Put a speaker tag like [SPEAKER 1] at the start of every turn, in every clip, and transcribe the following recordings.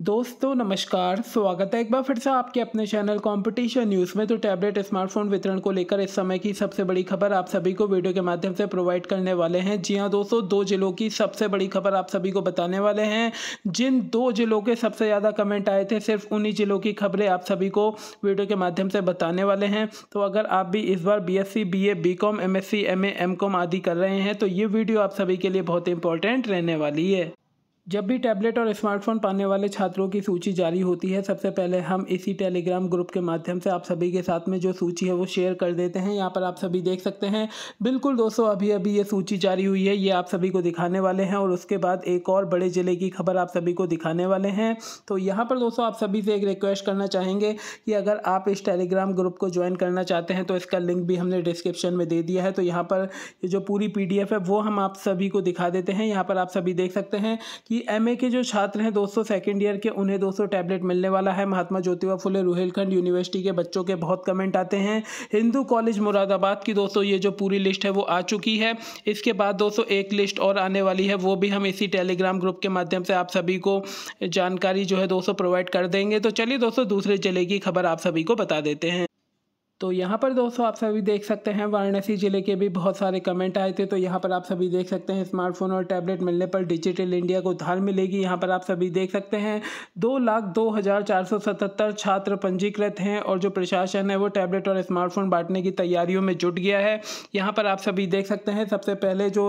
[SPEAKER 1] दोस्तों नमस्कार स्वागत है एक बार फिर से आपके अपने चैनल कंपटीशन न्यूज़ में तो टैबलेट स्मार्टफोन वितरण को लेकर इस समय की सबसे बड़ी खबर आप सभी को वीडियो के माध्यम से प्रोवाइड करने वाले हैं जी हाँ दोस्तों दो जिलों की सबसे बड़ी खबर आप सभी को बताने वाले हैं जिन दो जिलों के सबसे ज़्यादा कमेंट आए थे सिर्फ उन्हीं जिलों की खबरें आप सभी को वीडियो के माध्यम से बताने वाले हैं तो अगर आप भी इस बार B S C B A B com M S C M A M com आदि कर रहे हैं तो ये वीडियो आप सभी के लिए बहुत इंपॉर्टेंट रहने वाली है जब भी टैबलेट और स्मार्टफोन पाने वाले छात्रों की सूची जारी होती है सबसे पहले हम इसी टेलीग्राम ग्रुप के माध्यम से आप सभी के साथ में जो सूची है वो शेयर कर देते हैं यहाँ पर आप सभी देख सकते हैं बिल्कुल दोस्तों अभी अभी ये सूची जारी हुई है ये आप सभी को दिखाने वाले हैं और उसके बाद एक और बड़े ज़िले की खबर आप सभी को दिखाने वाले हैं तो यहाँ पर दोस्तों आप सभी से एक रिक्वेस्ट करना चाहेंगे कि अगर आप इस टेलीग्राम ग्रुप को ज्वाइन करना चाहते हैं तो इसका लिंक भी हमने डिस्क्रिप्शन में दे दिया है तो यहाँ पर जो पूरी पी है वो हम आप सभी को दिखा देते हैं यहाँ पर आप सभी देख सकते हैं कि एमए के जो छात्र हैं दोस्तों सेकेंड ईयर के उन्हें दोस्तों टैबलेट मिलने वाला है महात्मा ज्योतिबा फुले रोहिलखंड यूनिवर्सिटी के बच्चों के बहुत कमेंट आते हैं हिंदू कॉलेज मुरादाबाद की दोस्तों ये जो पूरी लिस्ट है वो आ चुकी है इसके बाद दोस्तों एक लिस्ट और आने वाली है वो भी हम इसी टेलीग्राम ग्रुप के माध्यम से आप सभी को जानकारी जो है दोस्तों प्रोवाइड कर देंगे तो चलिए दोस्तों दूसरे जिले की खबर आप सभी को बता देते हैं तो यहाँ पर दोस्तों आप सभी देख सकते हैं वाराणसी ज़िले के भी बहुत सारे कमेंट आए थे तो यहाँ पर आप सभी देख सकते हैं स्मार्टफोन और टैबलेट मिलने पर डिजिटल इंडिया को धार मिलेगी यहाँ पर आप सभी देख सकते हैं दो लाख दो हज़ार चार सौ सतहत्तर छात्र पंजीकृत हैं और जो प्रशासन है वो टैबलेट और स्मार्टफोन बांटने की तैयारियों में जुट गया है यहाँ पर आप सभी देख सकते हैं सबसे पहले जो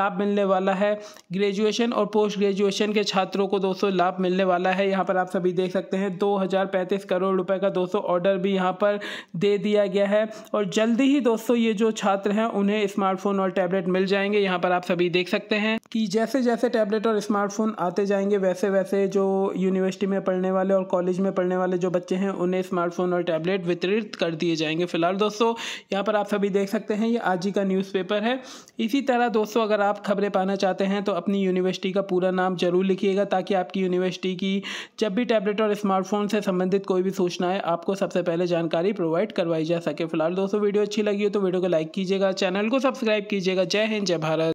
[SPEAKER 1] लाभ मिलने वाला है ग्रेजुएशन और पोस्ट ग्रेजुएशन के छात्रों को दोस्तों लाभ मिलने वाला है यहाँ पर आप सभी देख सकते हैं दो करोड़ रुपये का दोस्तों ऑर्डर भी यहाँ पर दे दिया दिया गया है और जल्दी ही दोस्तों ये जो छात्र हैं उन्हें स्मार्टफोन और टैबलेट मिल जाएंगे यहाँ पर आप सभी देख सकते हैं कि जैसे जैसे टैबलेट और स्मार्टफोन आते जाएंगे वैसे वैसे जो यूनिवर्सिटी में पढ़ने वाले और कॉलेज में पढ़ने वाले जो बच्चे हैं उन्हें स्मार्टफोन और टैबलेट वितरित कर दिए जाएंगे फिलहाल दोस्तों यहाँ पर आप सभी देख सकते हैं ये आज ही का न्यूज़पेपर है इसी तरह दोस्तों अगर आप खबरें पाना चाहते हैं तो अपनी यूनिवर्सिटी का पूरा नाम जरूर लिखिएगा ताकि आपकी यूनिवर्सिटी की जब भी टैबलेट और स्मार्टफोन से संबंधित कोई भी सूचनाएँ आपको सबसे पहले जानकारी प्रोवाइड करवाई जा सके फिलहाल दोस्तों वीडियो अच्छी लगी हो तो वीडियो को लाइक कीजिएगा चैनल को सब्सक्राइब कीजिएगा जय हिंद जय भारत